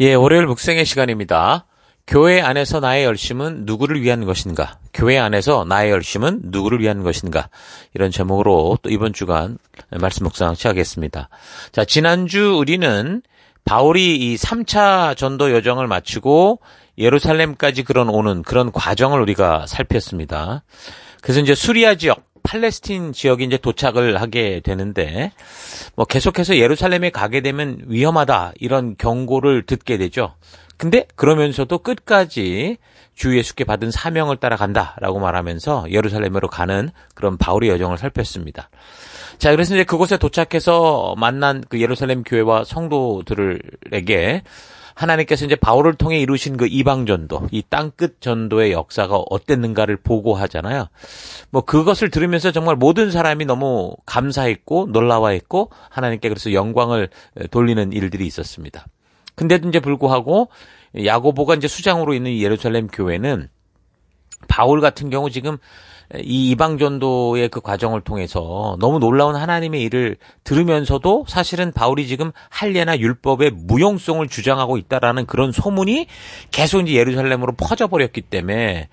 예, 월요일 묵생의 시간입니다. 교회 안에서 나의 열심은 누구를 위한 것인가? 교회 안에서 나의 열심은 누구를 위한 것인가? 이런 제목으로 또 이번 주간 말씀 묵상 시하겠습니다 자, 지난주 우리는 바울이 이 3차 전도 여정을 마치고 예루살렘까지 그런 오는 그런 과정을 우리가 살폈습니다. 그래서 이제 수리아 지역, 팔레스틴 지역에 이제 도착을 하게 되는데 뭐 계속해서 예루살렘에 가게 되면 위험하다 이런 경고를 듣게 되죠. 근데 그러면서도 끝까지 주 예수께 받은 사명을 따라간다라고 말하면서 예루살렘으로 가는 그런 바울의 여정을 살폈습니다. 자, 그래서 이제 그곳에 도착해서 만난 그 예루살렘 교회와 성도들에게 하나님께서 이제 바울을 통해 이루신 그 이방 전도, 이 땅끝 전도의 역사가 어땠는가를 보고하잖아요. 뭐 그것을 들으면서 정말 모든 사람이 너무 감사했고 놀라워했고 하나님께 그래서 영광을 돌리는 일들이 있었습니다. 근데도 이제 불구하고 야고보가 이제 수장으로 있는 예루살렘 교회는 바울 같은 경우 지금 이 이방 전도의 그 과정을 통해서 너무 놀라운 하나님의 일을 들으면서도 사실은 바울이 지금 할례나 율법의 무용성을 주장하고 있다라는 그런 소문이 계속 이제 예루살렘으로 퍼져 버렸기 때문에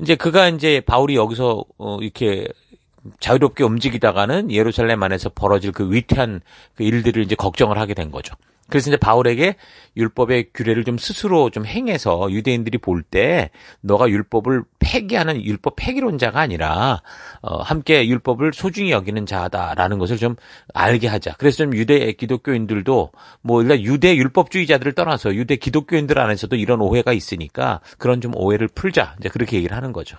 이제 그가 이제 바울이 여기서 어 이렇게 자유롭게 움직이다가는 예루살렘 안에서 벌어질 그 위태한 그 일들을 이제 걱정을 하게 된 거죠. 그래서 이제 바울에게 율법의 규례를 좀 스스로 좀 행해서 유대인들이 볼 때 너가 율법을 폐기하는 율법 폐기론자가 아니라 어 함께 율법을 소중히 여기는 자다라는 것을 좀 알게 하자. 그래서 좀 유대 기독교인들도 뭐 일단 유대 율법주의자들을 떠나서 유대 기독교인들 안에서도 이런 오해가 있으니까 그런 좀 오해를 풀자. 이제 그렇게 얘기를 하는 거죠.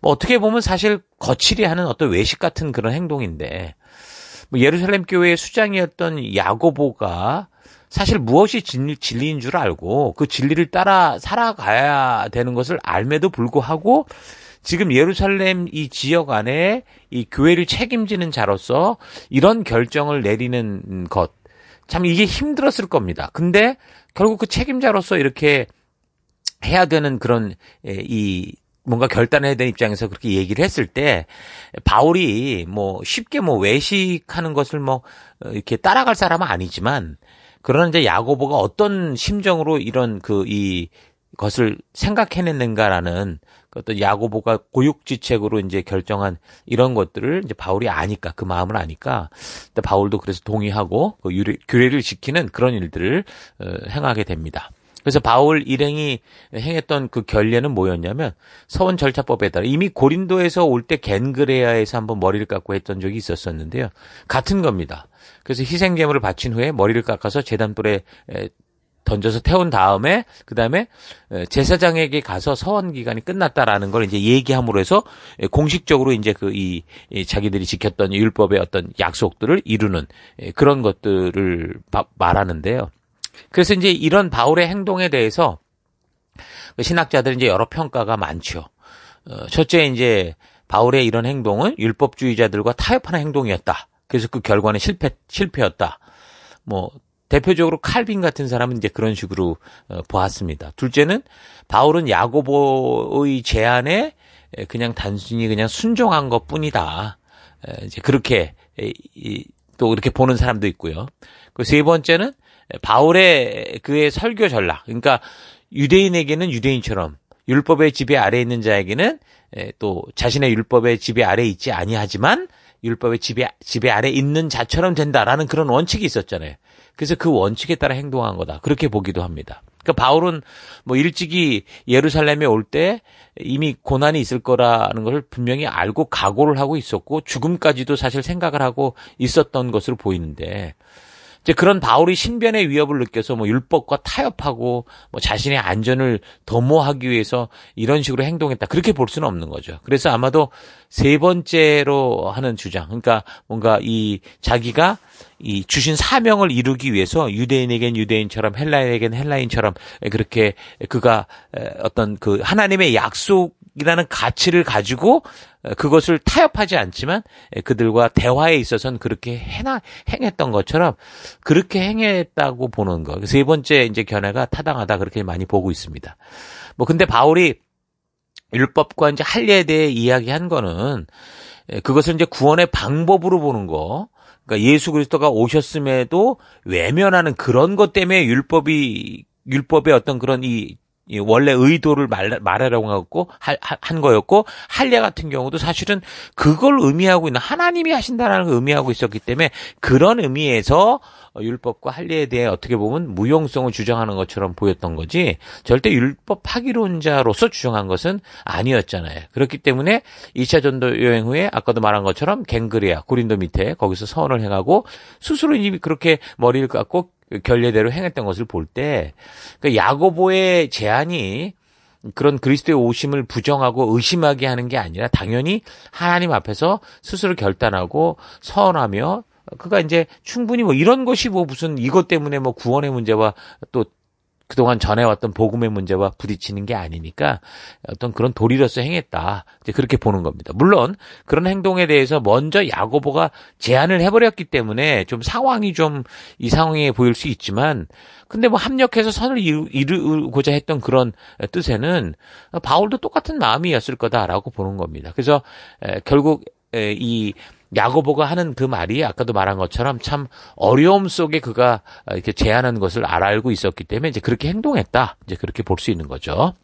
뭐 어떻게 보면 사실 거칠이 하는 어떤 외식 같은 그런 행동인데 뭐 예루살렘 교회의 수장이었던 야고보가 사실 무엇이 진리, 인줄 알고 그 진리를 따라 살아가야 되는 것을 알매도 불구하고 지금 예루살렘 이 지역 안에 이 교회를 책임지는 자로서 이런 결정을 내리는 것. 참 이게 힘들었을 겁니다. 근데 결국 그 책임자로서 이렇게 해야 되는 그런 이 뭔가 결단해야 되는 입장에서 그렇게 얘기를 했을 때 바울이 뭐 쉽게 뭐 외식하는 것을 뭐 이렇게 따라갈 사람은 아니지만 그러나 이제 야고보가 어떤 심정으로 이런 그 이 것을 생각해냈는가라는 그 어떤 야고보가 고육지책으로 이제 결정한 이런 것들을 이제 바울이 아니까 그 마음을 아니까 바울도 그래서 동의하고 그 유래, 교례를 지키는 그런 일들을 어, 행하게 됩니다. 그래서 바울 일행이 행했던 그 결례는 뭐였냐면 서원 절차법에 따라 이미 고린도에서 올 때 겐그레아에서 한번 머리를 깎고 했던 적이 있었었는데요. 같은 겁니다. 그래서 희생 제물을 바친 후에 머리를 깎아서 재단불에 던져서 태운 다음에 그다음에 제사장에게 가서 서원 기간이 끝났다라는 걸 이제 얘기함으로 해서 공식적으로 이제 그 이 자기들이 지켰던 율법의 어떤 약속들을 이루는 그런 것들을 말하는데요. 그래서 이제 이런 바울의 행동에 대해서 신학자들은 이제 여러 평가가 많죠. 어, 첫째 이제 바울의 이런 행동은 율법주의자들과 타협하는 행동이었다. 그래서 그 결과는 실패 실패였다. 뭐 대표적으로 칼빈 같은 사람은 이제 그런 식으로 어, 보았습니다. 둘째는 바울은 야고보의 제안에 그냥 단순히 그냥 순종한 것 뿐이다. 이제 그렇게 이, 또 이렇게 보는 사람도 있고요. 그 세 번째는 바울의 그의 설교 전략 그러니까 유대인에게는 유대인처럼 율법의 지배 아래 있는 자에게는 예, 또 자신의 율법의 지배 아래 있지 아니하지만 율법의 지배 지배 아래 있는 자처럼 된다라는 그런 원칙이 있었잖아요. 그래서 그 원칙에 따라 행동한 거다. 그렇게 보기도 합니다. 그러니까 바울은 뭐 일찍이 예루살렘에 올 때 이미 고난이 있을 거라는 것을 분명히 알고 각오를 하고 있었고 죽음까지도 사실 생각을 하고 있었던 것으로 보이는데 이제 그런 바울이 신변의 위협을 느껴서 뭐 율법과 타협하고 뭐 자신의 안전을 도모하기 위해서 이런 식으로 행동했다. 그렇게 볼 수는 없는 거죠. 그래서 아마도 세 번째로 하는 주장. 그러니까 뭔가 이 자기가 이 주신 사명을 이루기 위해서 유대인에겐 유대인처럼 헬라인에겐 헬라인처럼 그렇게 그가 어떤 그 하나님의 약속이라는 가치를 가지고 그것을 타협하지 않지만 그들과 대화에 있어서는 그렇게 해나, 행했던 것처럼 그렇게 행했다고 보는 거. 세 번째 이제 견해가 타당하다 그렇게 많이 보고 있습니다. 뭐 근데 바울이 율법과 이제 할례에 대해 이야기한 거는 그것을 이제 구원의 방법으로 보는 거. 그러니까 예수 그리스도가 오셨음에도 외면하는 그런 것 때문에 율법이 율법의 어떤 그런 이이 원래 의도를 말, 말하라고 하고 한 거였고 할례 같은 경우도 사실은 그걸 의미하고 있는 하나님이 하신다라는 걸 의미하고 있었기 때문에 그런 의미에서 율법과 할례에 대해 어떻게 보면 무용성을 주장하는 것처럼 보였던 거지 절대 율법 파기론자로서 주장한 것은 아니었잖아요. 그렇기 때문에 2차 전도 여행 후에 아까도 말한 것처럼 갱그레아 고린도 밑에 거기서 서원을 행하고 스스로 이미 그렇게 머리를 깎고 그 결례대로 행했던 것을 볼 때, 그 야고보의 제안이 그런 그리스도의 오심을 부정하고 의심하게 하는 게 아니라 당연히 하나님 앞에서 스스로 결단하고 선원하며 그가 이제 충분히 뭐 이런 것이 뭐 무슨 이것 때문에 뭐 구원의 문제와 또 그동안 전해왔던 복음의 문제와 부딪히는 게 아니니까 어떤 그런 도리로서 행했다. 이제 그렇게 보는 겁니다. 물론 그런 행동에 대해서 먼저 야고보가 제안을 해버렸기 때문에 좀 상황이 좀 이상해 보일 수 있지만 근데 뭐 합력해서 선을 이루고자 했던 그런 뜻에는 바울도 똑같은 마음이었을 거다라고 보는 겁니다. 그래서 결국 이 야고보가 하는 그 말이 아까도 말한 것처럼 참 어려움 속에 그가 이렇게 제안한 것을 알고 있었기 때문에 이제 그렇게 행동했다. 이제 그렇게 볼 수 있는 거죠.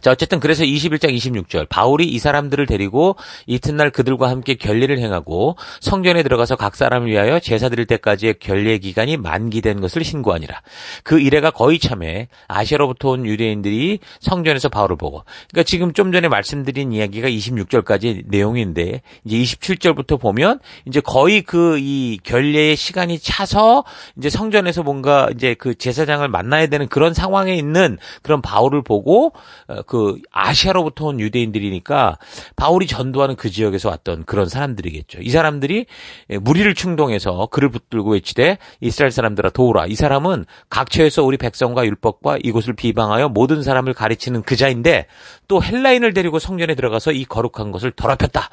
자, 어쨌든 그래서 21장 26절 바울이 이 사람들을 데리고 이튿날 그들과 함께 결례를 행하고 성전에 들어가서 각 사람을 위하여 제사 드릴 때까지의 결례 기간이 만기된 것을 신고하니라. 그 이래가 거의 참에 아시아로부터 온 유대인들이 성전에서 바울을 보고 그러니까 지금 좀 전에 말씀드린 이야기가 26절까지 내용인데 이제 27절부터 보면 이제 거의 그 이 결례의 시간이 차서 이제 성전에서 뭔가 이제 그 제사장을 만나야 되는 그런 상황에 있는 그런 바울을 보고 어, 그 아시아로부터 온 유대인들이니까 바울이 전도하는 그 지역에서 왔던 그런 사람들이겠죠. 이 사람들이 예, 무리를 충동해서 그를 붙들고 외치되 이스라엘 사람들아 도우라. 이 사람은 각처에서 우리 백성과 율법과 이곳을 비방하여 모든 사람을 가르치는 그자인데 또 헬라인을 데리고 성전에 들어가서 이 거룩한 것을 더럽혔다.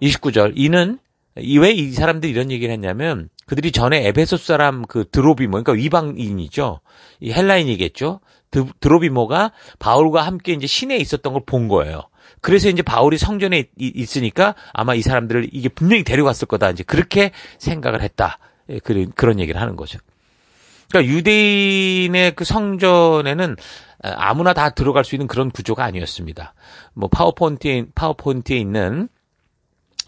29절 이는 왜 이 사람들이 이런 얘기를 했냐면 그들이 전에 에베소 사람 그 드로비 뭐 그러니까 위방인이죠. 이 헬라인이겠죠. 드로비모가 바울과 함께 이제 시내에 있었던 걸 본 거예요. 그래서 이제 바울이 성전에 있으니까 아마 이 사람들을 이게 분명히 데려갔을 거다. 이제 그렇게 생각을 했다. 예, 그런 그런 얘기를 하는 거죠. 그러니까 유대인의 그 성전에는 아, 아무나 다 들어갈 수 있는 그런 구조가 아니었습니다. 뭐 파워포인트에 파워포인트에 있는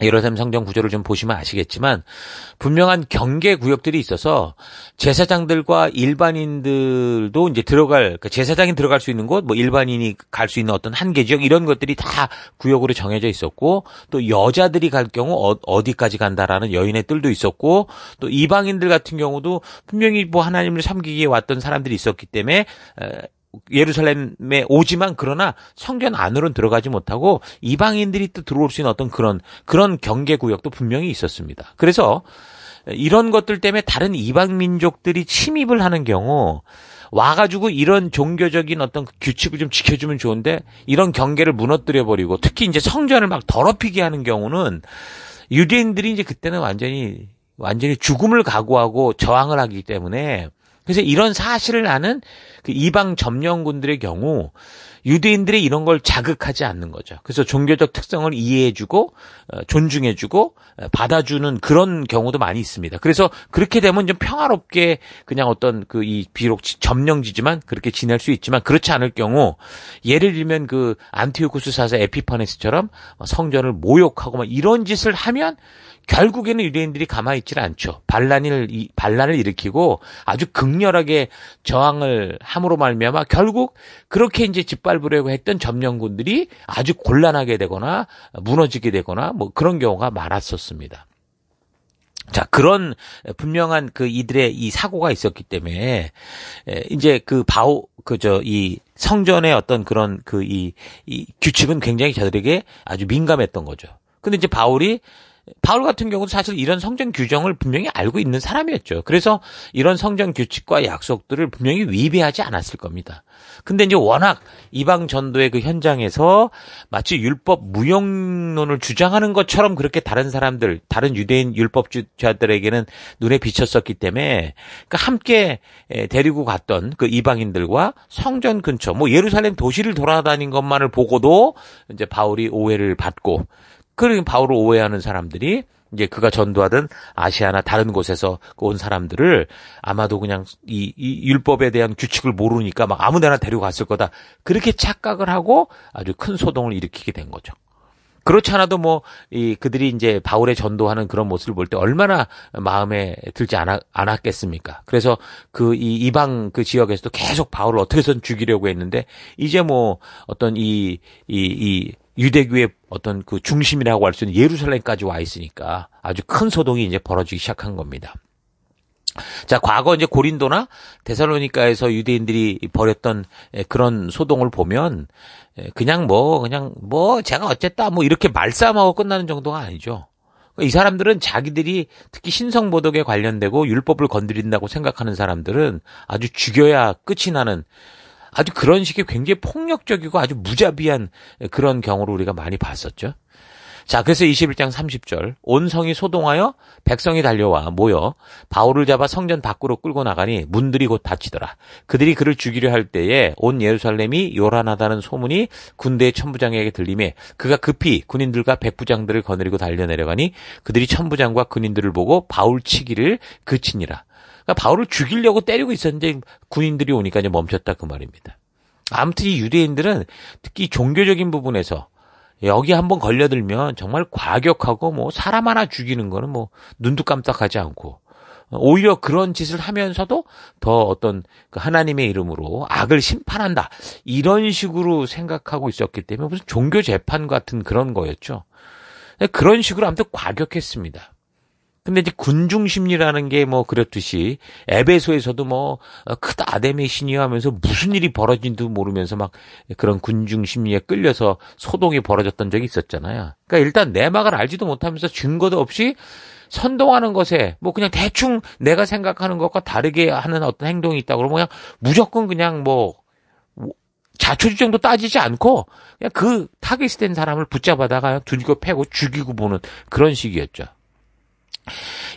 예루살렘 성전 구조를 좀 보시면 아시겠지만 분명한 경계 구역들이 있어서 제사장들과 일반인들도 이제 들어갈 그러니까 제사장이 들어갈 수 있는 곳, 뭐 일반인이 갈 수 있는 어떤 한계 지역 이런 것들이 다 구역으로 정해져 있었고 또 여자들이 갈 경우 어, 디까지 간다라는 여인의 뜰도 있었고 또 이방인들 같은 경우도 분명히 뭐 하나님을 섬기기에 왔던 사람들이 있었기 때문 에, 예루살렘에 오지만 그러나 성전 안으로는 들어가지 못하고 이방인들이 또 들어올 수 있는 어떤 그런 그런 경계 구역도 분명히 있었습니다. 그래서 이런 것들 때문에 다른 이방 민족들이 침입을 하는 경우 와가지고 이런 종교적인 어떤 그 규칙을 좀 지켜주면 좋은데 이런 경계를 무너뜨려 버리고 특히 이제 성전을 막 더럽히게 하는 경우는 유대인들이 이제 그때는 완전히 완전히 죽음을 각오하고 저항을 하기 때문에 그래서 이런 사실을 아는 그 이방 점령군들의 경우 유대인들이 이런 걸 자극하지 않는 거죠. 그래서 종교적 특성을 이해해주고 어, 존중해주고 어, 받아주는 그런 경우도 많이 있습니다. 그래서 그렇게 되면 좀 평화롭게 그냥 어떤 그 이 비록 점령지지만 그렇게 지낼 수 있지만 그렇지 않을 경우 예를 들면 그 안티오쿠스 사사 에피파네스처럼 뭐 성전을 모욕하고 막 이런 짓을 하면 결국에는 유대인들이 가만히 있질 않죠. 반란을 반란을 일으키고 아주 극렬하게 저항을 함으로 말미암아 결국 그렇게 이제 집 촉발부려고 했던 점령군들이 아주 곤란하게 되거나 무너지게 되거나 뭐 그런 경우가 많았었습니다. 자, 그런 분명한 그 이들의 이 사고가 있었기 때문에 이제 그 바오 그 저 이 성전의 어떤 그런 그이 이 규칙은 굉장히 저들에게 아주 민감했던 거죠. 근데 이제 바울이 바울 같은 경우도 사실 이런 성전 규정을 분명히 알고 있는 사람이었죠. 그래서 이런 성전 규칙과 약속들을 분명히 위배하지 않았을 겁니다. 근데 이제 워낙 이방 전도의 그 현장에서 마치 율법 무용론을 주장하는 것처럼 그렇게 다른 사람들, 다른 유대인 율법주자들에게는 눈에 비쳤었기 때문에 그 함께 데리고 갔던 그 이방인들과 성전 근처, 뭐 예루살렘 도시를 돌아다닌 것만을 보고도 이제 바울이 오해를 받고 그러니 바울을 오해하는 사람들이 이제 그가 전도하던 아시아나 다른 곳에서 온 사람들을 아마도 그냥 이, 이 율법에 대한 규칙을 모르니까 막 아무데나 데려갔을 거다 그렇게 착각을 하고 아주 큰 소동을 일으키게 된 거죠. 그렇지 않아도 뭐, 이, 그들이 이제 바울의 전도하는 그런 모습을 볼 때 얼마나 마음에 들지 않아, 았겠습니까 그래서 그 이 이방 그 지역에서도 계속 바울을 어떻게든 죽이려고 했는데, 이제 뭐 어떤 이, 이, 이, 유대교의 어떤 그 중심이라고 할 수 있는 예루살렘까지 와 있으니까 아주 큰 소동이 이제 벌어지기 시작한 겁니다. 자, 과거 이제 고린도나 데살로니카에서 유대인들이 벌였던 그런 소동을 보면 그냥 뭐 그냥 뭐 제가 어쨌다 뭐 이렇게 말싸움하고 끝나는 정도가 아니죠. 그러니까 이 사람들은 자기들이 특히 신성보독에 관련되고 율법을 건드린다고 생각하는 사람들은 아주 죽여야 끝이 나는 아주 그런 식의 굉장히 폭력적이고 아주 무자비한 그런 경우를 우리가 많이 봤었죠. 자, 그래서 21장 30절. 온 성이 소동하여 백성이 달려와 모여 바울을 잡아 성전 밖으로 끌고 나가니 문들이 곧 닫히더라. 그들이 그를 죽이려 할 때에 온 예루살렘이 요란하다는 소문이 군대의 천부장에게 들리며 그가 급히 군인들과 백부장들을 거느리고 달려 내려가니 그들이 천부장과 군인들을 보고 바울 치기를 그치니라. 그러니까 바울을 죽이려고 때리고 있었는데 군인들이 오니까 이제 멈췄다 그 말입니다. 아무튼 이 유대인들은 특히 종교적인 부분에서 여기 한번 걸려들면 정말 과격하고 뭐 사람 하나 죽이는 거는 뭐 눈도 깜짝하지 않고 오히려 그런 짓을 하면서도 더 어떤 그 하나님의 이름으로 악을 심판한다 이런 식으로 생각하고 있었기 때문에 무슨 종교 재판 같은 그런 거였죠. 그런 식으로 아무튼 과격했습니다. 근데 이제 군중 심리라는 게 뭐 그렇듯이 에베소에서도 뭐 크다 어, 아데미 신이요 하면서 무슨 일이 벌어진지도 모르면서 막 그런 군중 심리에 끌려서 소동이 벌어졌던 적이 있었잖아요. 그러니까 일단 내막을 알지도 못하면서 증거도 없이 선동하는 것에 뭐 그냥 대충 내가 생각하는 것과 다르게 하는 어떤 행동이 있다 그러면 그냥 무조건 그냥 뭐 자초지정도 따지지 않고 그냥 그 타깃이 된 사람을 붙잡아다가 두들겨 패고 죽이고 보는 그런 식이었죠.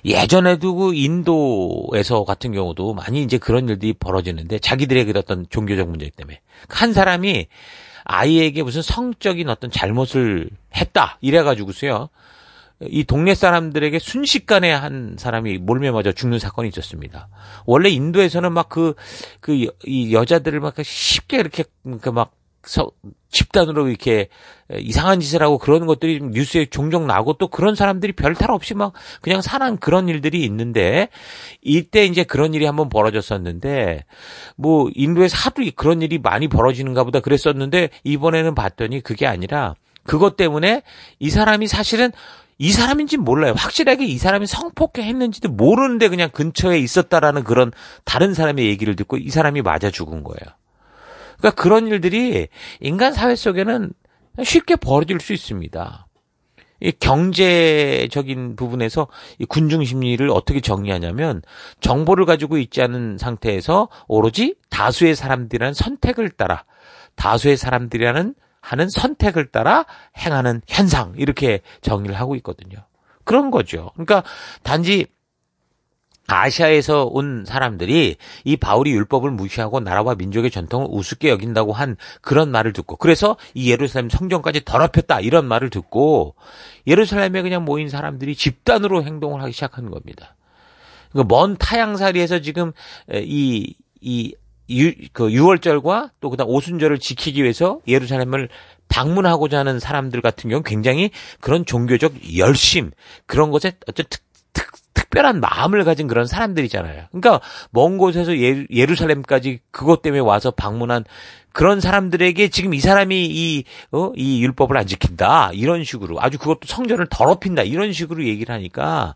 예전에도 그 인도에서 같은 경우도 많이 이제 그런 일들이 벌어지는데 자기들의 그 어떤 종교적 문제 때문에 한 사람이 아이에게 무슨 성적인 어떤 잘못을 했다 이래가지고서요 이 동네 사람들에게 순식간에 한 사람이 몰매 맞아 죽는 사건이 있었습니다. 원래 인도에서는 막 그 그 이 여자들을 막 쉽게 이렇게 그막 서, 집단으로 이렇게 이상한 짓을 하고 그런 것들이 뉴스에 종종 나고 또 그런 사람들이 별 탈 없이 막 그냥 사는 그런 일들이 있는데 이때 이제 그런 일이 한번 벌어졌었는데 뭐 인도에서 하도 그런 일이 많이 벌어지는가 보다 그랬었는데 이번에는 봤더니 그게 아니라 그것 때문에 이 사람이 사실은 이 사람인지 몰라요. 확실하게 이 사람이 성폭행했는지도 모르는데 그냥 근처에 있었다라는 그런 다른 사람의 얘기를 듣고 이 사람이 맞아 죽은 거예요. 그러니까 그런 일들이 인간 사회 속에는 쉽게 벌어질 수 있습니다. 이 경제적인 부분에서 이 군중 심리를 어떻게 정리하냐면 정보를 가지고 있지 않은 상태에서 오로지 다수의 사람들이라는 선택을 따라 다수의 사람들이라는 하는 선택을 따라 행하는 현상 이렇게 정의를 하고 있거든요. 그런 거죠. 그러니까 단지 아시아에서 온 사람들이 이 바울이 율법을 무시하고 나라와 민족의 전통을 우습게 여긴다고 한 그런 말을 듣고 그래서 이 예루살렘 성전까지 더럽혔다 이런 말을 듣고 예루살렘에 그냥 모인 사람들이 집단으로 행동을 하기 시작한 겁니다. 그러니까 먼 타양사리에서 지금 이 이 그 유월절과 또 그다음 오순절을 지키기 위해서 예루살렘을 방문하고자 하는 사람들 같은 경우 는 굉장히 그런 종교적 열심 그런 것에 어떤 특, 특 특별한 마음을 가진 그런 사람들이잖아요. 그러니까 먼 곳에서 예, 예루, 살렘까지 그것 때문에 와서 방문한 그런 사람들에게 지금 이 사람이 이, 어, 이 율법을 안 지킨다. 이런 식으로. 아주 그것도 성전을 더럽힌다. 이런 식으로 얘기를 하니까,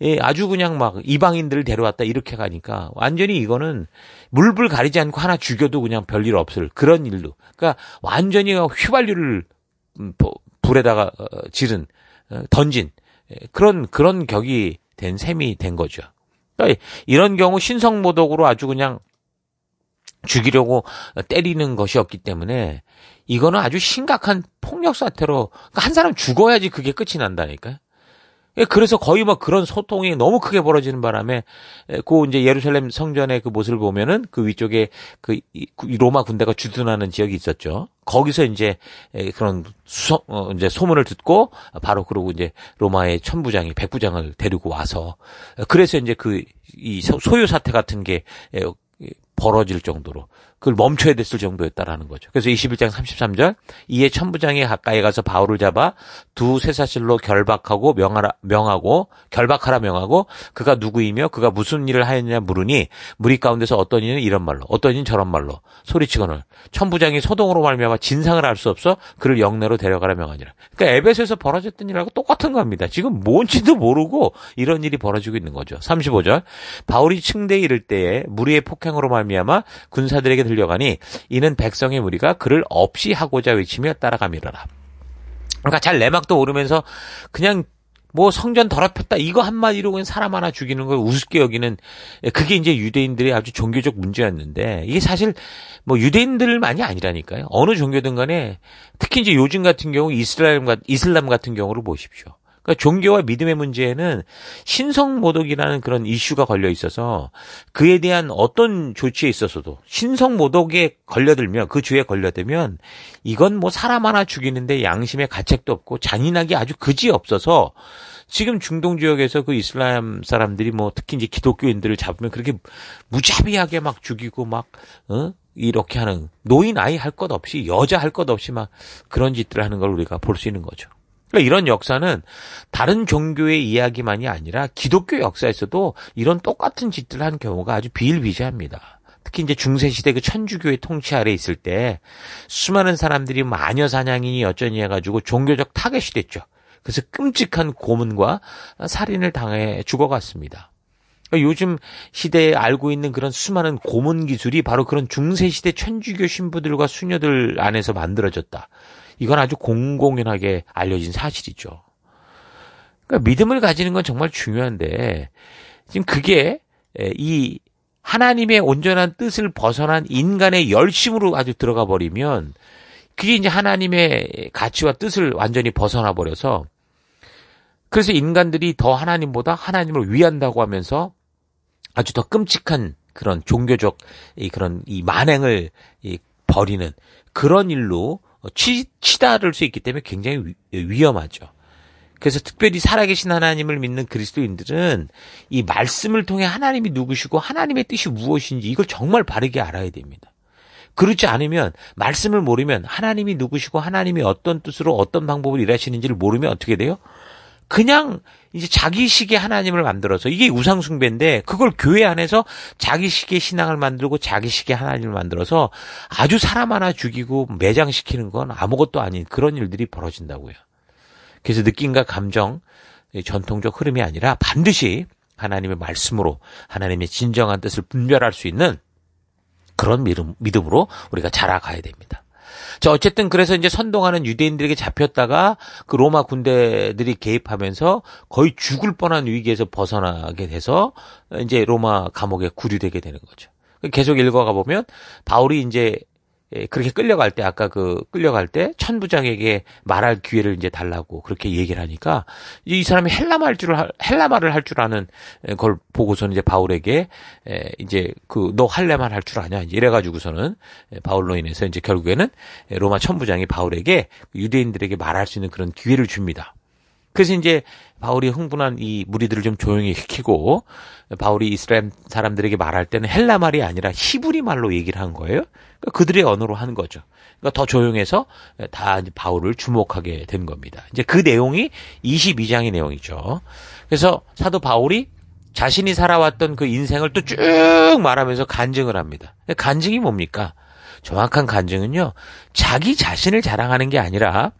예, 아주 그냥 막 이방인들을 데려왔다. 이렇게 가니까, 완전히 이거는 물불 가리지 않고 하나 죽여도 그냥 별일 없을 그런 일로. 그러니까 완전히 휘발유를 음, 불에다가 어, 지른, 어, 던진. 예, 그런, 그런 격이 된 셈이 된 거죠. 그러니까 이런 경우 신성모독으로 아주 그냥 죽이려고 때리는 것이었기 때문에 이거는 아주 심각한 폭력 사태로 그러니까 한 사람 죽어야지 그게 끝이 난다니까. 요 예, 그래서 거의 막 뭐 그런 소통이 너무 크게 벌어지는 바람에 그 이제 예루살렘 성전의 그 모습을 보면은 그 위쪽에 그 로마 군대가 주둔하는 지역이 있었죠. 거기서 이제 예, 그런 수 어, 이제 소문을 듣고 바로 그러고 이제 로마의 천부장이 백부장을 데리고 와서 그래서 이제 그 이 소유 사태 같은 게 어, 벌어질 정도로 그걸 멈춰야 됐을 정도였다라는 거죠. 그래서 21장 33절 이에 천부장이 가까이 가서 바울을 잡아 두 쇠사슬로 결박하고 명하라, 명하고 결박하라 명하고 그가 누구이며 그가 무슨 일을 하였냐 물으니 무리 가운데서 어떤 이는 이런 말로 어떤 이는 저런 말로 소리치거늘 천부장이 소동으로 말미암아 진상을 알 수 없어 그를 영내로 데려가라 명하니라. 그러니까 에베소에서 벌어졌던 일하고 똑같은 겁니다. 지금 뭔지도 모르고 이런 일이 벌어지고 있는 거죠. 35절 바울이 층대에 이를 때에 무리의 폭행으로 말미암아 군사들에게 들려가니 이는 백성의 무리가 그를 없이 하고자 외치며 따라가미러라. 그러니까 잘 내막도 오르면서 그냥 뭐 성전 더럽혔다 이거 한마디로 그냥 사람 하나 죽이는 걸 우습게 여기는 그게 이제 유대인들의 아주 종교적 문제였는데 이게 사실 뭐 유대인들만이 아니라니까요 어느 종교든 간에 특히 이제 요즘 같은 경우 이스라 이슬람 같은 경우를 보십시오 그러니까 종교와 믿음의 문제에는 신성 모독이라는 그런 이슈가 걸려 있어서 그에 대한 어떤 조치에 있어서도 신성 모독에 걸려들면 그 죄에 걸려들면 이건 뭐 사람 하나 죽이는데 양심의 가책도 없고 잔인하게 아주 그지 없어서 지금 중동 지역에서 그 이슬람 사람들이 뭐 특히 이제 기독교인들을 잡으면 그렇게 무자비하게 막 죽이고 막 어? 이렇게 하는 노인 아이 할 것 없이 여자 할 것 없이 막 그런 짓들을 하는 걸 우리가 볼 수 있는 거죠. 그러니까 이런 역사는 다른 종교의 이야기만이 아니라 기독교 역사에서도 이런 똑같은 짓들 을한 경우가 아주 비일비재합니다. 특히 이제 중세시대 그 천주교의 통치 아래 있을 때 수많은 사람들이 마녀 사냥이니 어쩌니 해가지고 종교적 타겟이 됐죠. 그래서 끔찍한 고문과 살인을 당해 죽어갔습니다. 그러니까 요즘 시대에 알고 있는 그런 수많은 고문 기술이 바로 그런 중세시대 천주교 신부들과 수녀들 안에서 만들어졌다. 이건 아주 공공연하게 알려진 사실이죠. 그러니까 믿음을 가지는 건 정말 중요한데 지금 그게 이 하나님의 온전한 뜻을 벗어난 인간의 열심으로 아주 들어가 버리면 그게 이제 하나님의 가치와 뜻을 완전히 벗어나 버려서 그래서 인간들이 더 하나님보다 하나님을 위한다고 하면서 아주 더 끔찍한 그런 종교적 이 그런 이 만행을 이 버리는 그런 일로 뭐 치, 치달을 수 있기 때문에 굉장히 위, 험하죠 그래서 특별히 살아계신 하나님을 믿는 그리스도인들은 이 말씀을 통해 하나님이 누구시고 하나님의 뜻이 무엇인지 이걸 정말 바르게 알아야 됩니다. 그렇지 않으면 말씀을 모르면 하나님이 누구시고 하나님이 어떤 뜻으로 어떤 방법을 일하시는지를 모르면 어떻게 돼요? 그냥 이제 자기식의 하나님을 만들어서 이게 우상숭배인데 그걸 교회 안에서 자기식의 신앙을 만들고 자기식의 하나님을 만들어서 아주 사람 하나 죽이고 매장시키는 건 아무것도 아닌 그런 일들이 벌어진다고요. 그래서 느낌과 감정, 전통적 흐름이 아니라 반드시 하나님의 말씀으로 하나님의 진정한 뜻을 분별할 수 있는 그런 믿음, 믿음으로 우리가 자라가야 됩니다. 자, 어쨌든 그래서 이제 선동하는 유대인들에게 잡혔다가 그 로마 군대들이 개입하면서 거의 죽을 뻔한 위기에서 벗어나게 돼서 이제 로마 감옥에 구류되게 되는 거죠. 계속 읽어가 보면 바울이 이제 예, 그렇게 끌려갈 때 아까 그 끌려갈 때 천부장에게 말할 기회를 이제 달라고 그렇게 얘기를 하니까 이 사람이 헬라 말줄 할 헬라 말을 할 줄 아는 예, 걸 보고서는 이제 바울에게 예, 이제 그 너 할래만 할 줄 아냐 이래 가지고서는 바울로 인해서 이제 결국에는 로마 천부장이 바울에게 유대인들에게 말할 수 있는 그런 기회를 줍니다. 그래서 이제 바울이 흥분한 이 무리들을 좀 조용히 시키고 바울이 이스라엘 사람들에게 말할 때는 헬라 말이 아니라 히브리 말로 얘기를 한 거예요. 그러니까 그들의 언어로 한 거죠. 그러니까 더 조용해서 다 바울을 주목하게 된 겁니다. 이제 그 내용이 22장의 내용이죠. 그래서 사도 바울이 자신이 살아왔던 그 인생을 또 쭉 말하면서 간증을 합니다. 간증이 뭡니까? 정확한 간증은요, 자기 자신을 자랑하는 게 아니라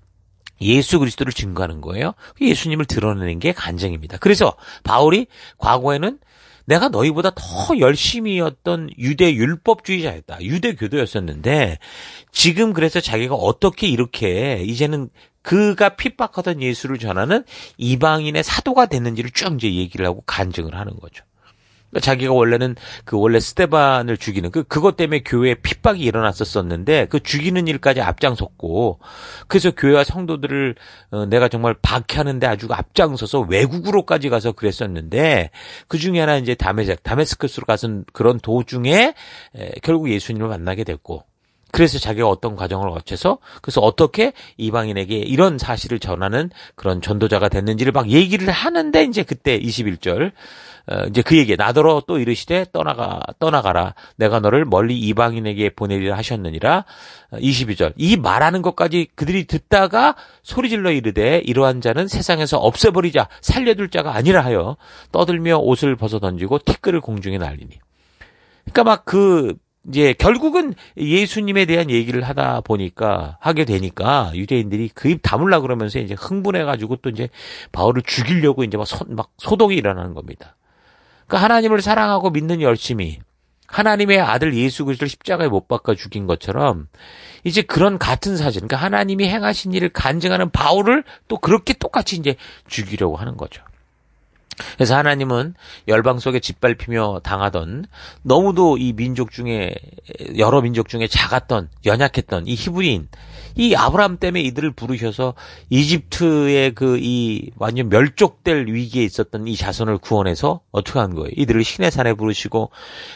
예수 그리스도를 증거하는 거예요. 예수님을 드러내는 게 간증입니다. 그래서 바울이 과거에는 내가 너희보다 더 열심히 였던 유대 율법주의자였다. 유대교도였었는데 지금 그래서 자기가 어떻게 이렇게 이제는 그가 핍박하던 예수를 전하는 이방인의 사도가 됐는지를 쭉 이제 얘기를 하고 간증을 하는 거죠. 그러니까 자기가 원래는 그 원래 스테반을 죽이는 그 그것 때문에 교회에 핍박이 일어났었었는데 그 죽이는 일까지 앞장섰고 그래서 교회와 성도들을 어, 내가 정말 박해하는데 아주 앞장서서 외국으로까지 가서 그랬었는데 그 중에 하나 이제 다메섹 다메스크스로 가서 그런 도중에 에, 결국 예수님을 만나게 됐고 그래서 자기가 어떤 과정을 거쳐서 그래서 어떻게 이방인에게 이런 사실을 전하는 그런 전도자가 됐는지를 막 얘기를 하는데 이제 그때 21절 어, 이제 그에게 나더러 또 이르시되 떠나가 떠나가라 내가 너를 멀리 이방인에게 보내리라 하셨느니라 22절 어, 이 말하는 것까지 그들이 듣다가 소리질러 이르되 이러한 자는 세상에서 없애버리자 살려둘 자가 아니라 하여 떠들며 옷을 벗어 던지고 티끌을 공중에 날리니 그러니까 막 그 이제 결국은 예수님에 대한 얘기를 하다 보니까 하게 되니까 유대인들이 그 입 다물라 그러면서 이제 흥분해 가지고 또 이제 바울을 죽이려고 이제 막, 소, 막 소동이 일어나는 겁니다. 그 하나님을 사랑하고 믿는 열심히 하나님의 아들 예수 그리스도를 십자가에 못 박아 죽인 것처럼 이제 그런 같은 사진, 그러니까 하나님이 행하신 일을 간증하는 바울을 또 그렇게 똑같이 이제 죽이려고 하는 거죠. 그래서 하나님은 열방 속에 짓밟히며 당하던 너무도 이 민족 중에 여러 민족 중에 작았던 연약했던 이 히브리인 이 아브라함 때문에 이들을 부르셔서 이집트의 그 이 완전 멸족될 위기에 있었던 이 자손을 구원해서 어떻게 한 거예요? 이들을 시내 산에 부르시고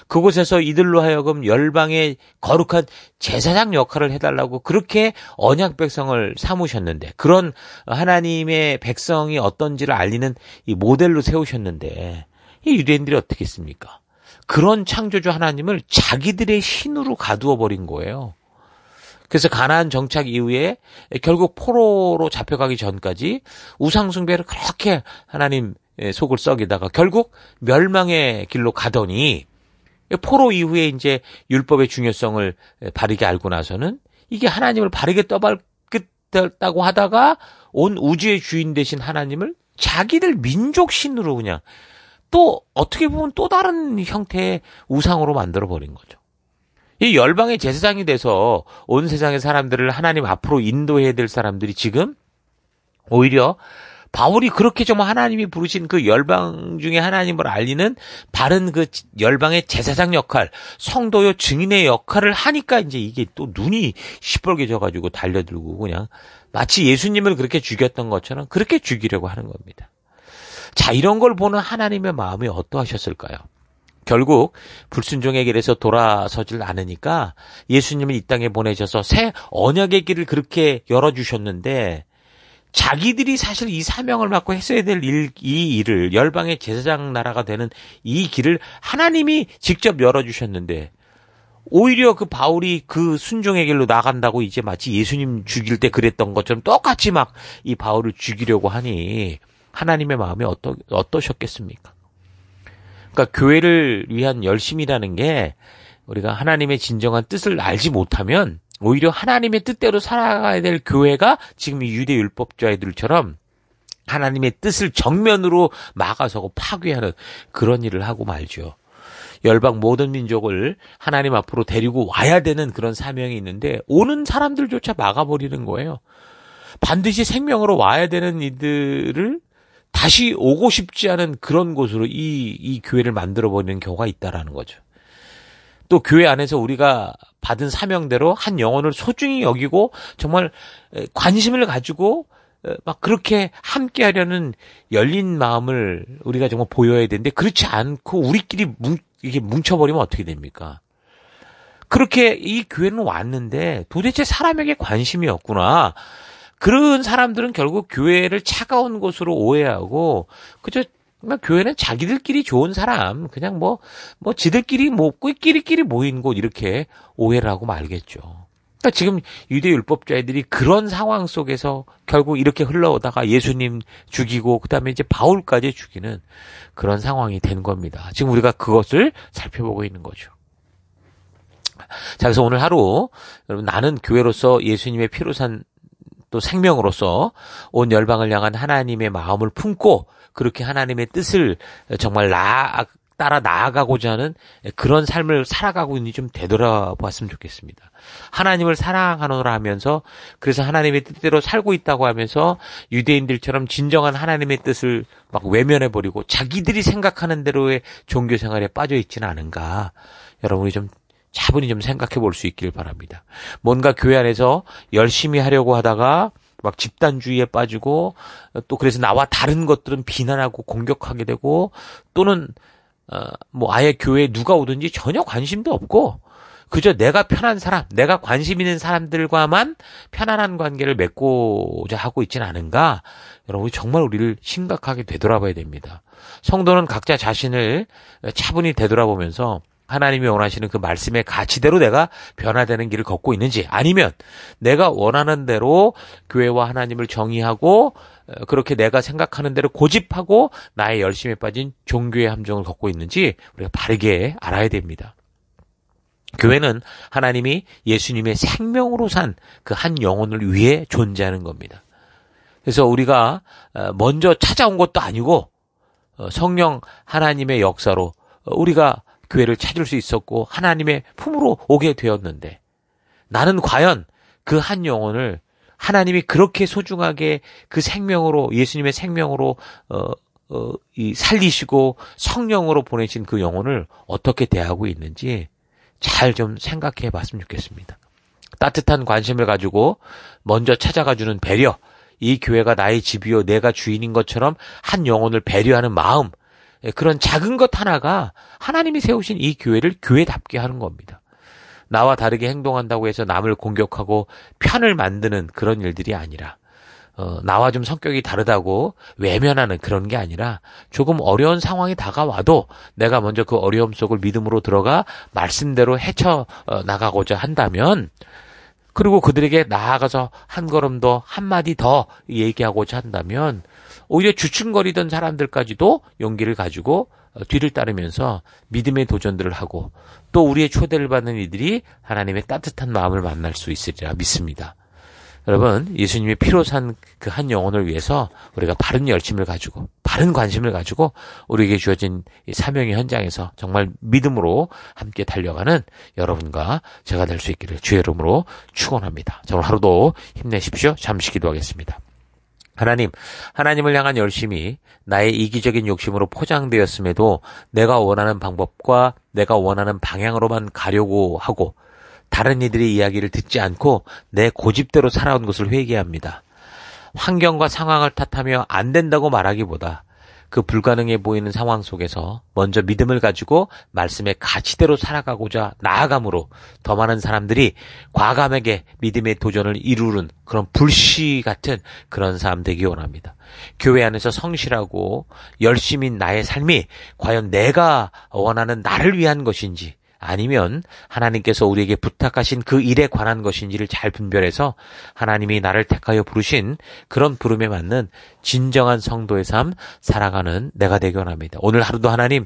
그곳에서 이들로 하여금 열방의 거룩한 제사장 역할을 해달라고 그렇게 언약 백성을 삼으셨는데 그런 하나님의 백성이 어떤지를 알리는 이 모델로 세우셨는데 이 유대인들이 어떻게 했습니까? 그런 창조주 하나님을 자기들의 신으로 가두어 버린 거예요. 그래서 가나안 정착 이후에 결국 포로로 잡혀가기 전까지 우상 숭배를 그렇게 하나님 속을 썩이다가 결국 멸망의 길로 가더니 포로 이후에 이제 율법의 중요성을 바르게 알고 나서는 이게 하나님을 바르게 떠받겠다고 하다가 온 우주의 주인 되신 하나님을 자기들 민족 신으로 그냥 또 어떻게 보면 또 다른 형태의 우상으로 만들어 버린 거죠. 이 열방의 제사장이 돼서 온 세상의 사람들을 하나님 앞으로 인도해야 될 사람들이 지금 오히려 바울이 그렇게 좀 하나님이 부르신 그 열방 중에 하나님을 알리는 바른 그 열방의 제사장 역할, 성도요 증인의 역할을 하니까 이제 이게 또 눈이 시뻘개 져가지고 달려들고 그냥 마치 예수님을 그렇게 죽였던 것처럼 그렇게 죽이려고 하는 겁니다. 자, 이런 걸 보는 하나님의 마음이 어떠하셨을까요? 결국 불순종의 길에서 돌아서질 않으니까 예수님을 이 땅에 보내셔서 새 언약의 길을 그렇게 열어주셨는데 자기들이 사실 이 사명을 맡고 했어야 될 일, 이 일을 열방의 제사장 나라가 되는 이 길을 하나님이 직접 열어주셨는데 오히려 그 바울이 그 순종의 길로 나간다고 이제 마치 예수님 죽일 때 그랬던 것처럼 똑같이 막 이 바울을 죽이려고 하니 하나님의 마음이 어떠, 어떠셨겠습니까? 그러니까 교회를 위한 열심이라는 게 우리가 하나님의 진정한 뜻을 알지 못하면 오히려 하나님의 뜻대로 살아가야 될 교회가 지금 유대 율법자애들처럼 하나님의 뜻을 정면으로 막아서고 파괴하는 그런 일을 하고 말죠. 열방 모든 민족을 하나님 앞으로 데리고 와야 되는 그런 사명이 있는데 오는 사람들조차 막아버리는 거예요. 반드시 생명으로 와야 되는 이들을 다시 오고 싶지 않은 그런 곳으로 이, 이 교회를 만들어버리는 경우가 있다라는 거죠. 또 교회 안에서 우리가 받은 사명대로 한 영혼을 소중히 여기고 정말 관심을 가지고 막 그렇게 함께 하려는 열린 마음을 우리가 정말 보여야 되는데 그렇지 않고 우리끼리 뭉, 이게 뭉쳐버리면 어떻게 됩니까? 그렇게 이 교회는 왔는데 도대체 사람에게 관심이 없구나. 그런 사람들은 결국 교회를 차가운 곳으로 오해하고 그저 뭐 교회는 자기들끼리 좋은 사람, 그냥 뭐, 뭐 지들끼리 뭐꾀끼리끼리 모인 곳 이렇게 오해를 하고 말겠죠. 그러니까 지금 유대율법자애들이 그런 상황 속에서 결국 이렇게 흘러오다가 예수님 죽이고 그다음에 이제 바울까지 죽이는 그런 상황이 된 겁니다. 지금 우리가 그것을 살펴보고 있는 거죠. 자, 그래서 오늘 하루 여러분 나는 교회로서 예수님의 피로 산 또 생명으로서 온 열방을 향한 하나님의 마음을 품고 그렇게 하나님의 뜻을 정말 나 따라 나아가고자 하는 그런 삶을 살아가고 있는지 좀 되돌아보았으면 좋겠습니다. 하나님을 사랑하노라 하면서 그래서 하나님의 뜻대로 살고 있다고 하면서 유대인들처럼 진정한 하나님의 뜻을 막 외면해 버리고 자기들이 생각하는 대로의 종교 생활에 빠져 있지는 않은가 여러분이 좀 차분히 좀 생각해 볼 수 있길 바랍니다. 뭔가 교회 안에서 열심히 하려고 하다가 막 집단주의에 빠지고 또 그래서 나와 다른 것들은 비난하고 공격하게 되고 또는 어뭐 아예 교회에 누가 오든지 전혀 관심도 없고 그저 내가 편한 사람, 내가 관심 있는 사람들과만 편안한 관계를 맺고자 하고 있지는 않은가? 여러분 정말 우리를 심각하게 되돌아봐야 됩니다. 성도는 각자 자신을 차분히 되돌아보면서 하나님이 원하시는 그 말씀의 가치대로 내가 변화되는 길을 걷고 있는지 아니면 내가 원하는 대로 교회와 하나님을 정의하고 어, 그렇게 내가 생각하는 대로 고집하고 나의 열심에 빠진 종교의 함정을 걷고 있는지 우리가 바르게 알아야 됩니다. 교회는 하나님이 예수님의 생명으로 산 그 한 영혼을 위해 존재하는 겁니다. 그래서 우리가 어, 먼저 찾아온 것도 아니고 어, 성령 하나님의 역사로 우리가 교회를 찾을 수 있었고 하나님의 품으로 오게 되었는데 나는 과연 그 한 영혼을 하나님이 그렇게 소중하게 그 생명으로 예수님의 생명으로 어, 어, 이 살리시고 성령으로 보내신 그 영혼을 어떻게 대하고 있는지 잘 좀 생각해 봤으면 좋겠습니다. 따뜻한 관심을 가지고 먼저 찾아가 주는 배려, 이 교회가 나의 집이요 내가 주인인 것처럼 한 영혼을 배려하는 마음 예, 그런 작은 것 하나가 하나님이 세우신 이 교회를 교회답게 하는 겁니다. 나와 다르게 행동한다고 해서 남을 공격하고 편을 만드는 그런 일들이 아니라 어, 나와 좀 성격이 다르다고 외면하는 그런 게 아니라 조금 어려운 상황이 다가와도 내가 먼저 그 어려움 속을 믿음으로 들어가 말씀대로 헤쳐 어, 나가고자 한다면 그리고 그들에게 나아가서 한 걸음 더, 한마디 더 얘기하고자 한다면 오히려 주춤거리던 사람들까지도 용기를 가지고 어, 뒤를 따르면서 믿음의 도전들을 하고 또 우리의 초대를 받는 이들이 하나님의 따뜻한 마음을 만날 수 있으리라 믿습니다. 여러분, 예수님이 피로 산 그 한 영혼을 위해서 우리가 바른 열심을 가지고, 바른 관심을 가지고 우리에게 주어진 이 사명의 현장에서 정말 믿음으로 함께 달려가는 여러분과 제가 될 수 있기를 주의 이름으로 축원합니다. 자, 오늘 하루도 힘내십시오. 잠시 기도하겠습니다. 하나님, 하나님을 향한 열심이 나의 이기적인 욕심으로 포장되었음에도 내가 원하는 방법과 내가 원하는 방향으로만 가려고 하고 다른 이들의 이야기를 듣지 않고 내 고집대로 살아온 것을 회개합니다. 환경과 상황을 탓하며 안 된다고 말하기보다 그 불가능해 보이는 상황 속에서 먼저 믿음을 가지고 말씀의 가치대로 살아가고자 나아감으로 더 많은 사람들이 과감하게 믿음의 도전을 이루는 그런 불씨 같은 그런 사람 되기 원합니다. 교회 안에서 성실하고 열심인 나의 삶이 과연 내가 원하는 나를 위한 것인지 아니면 하나님께서 우리에게 부탁하신 그 일에 관한 것인지를 잘 분별해서 하나님이 나를 택하여 부르신 그런 부름에 맞는 진정한 성도의 삶 살아가는 내가 되기 원합니다. 오늘 하루도 하나님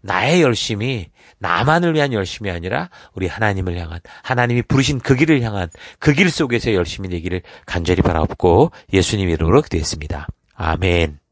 나의 열심이 나만을 위한 열심이 아니라 우리 하나님을 향한 하나님이 부르신 그 길을 향한 그 길 속에서 열심히 되기를 간절히 바라옵고 예수님 이름으로 기도했습니다. 아멘.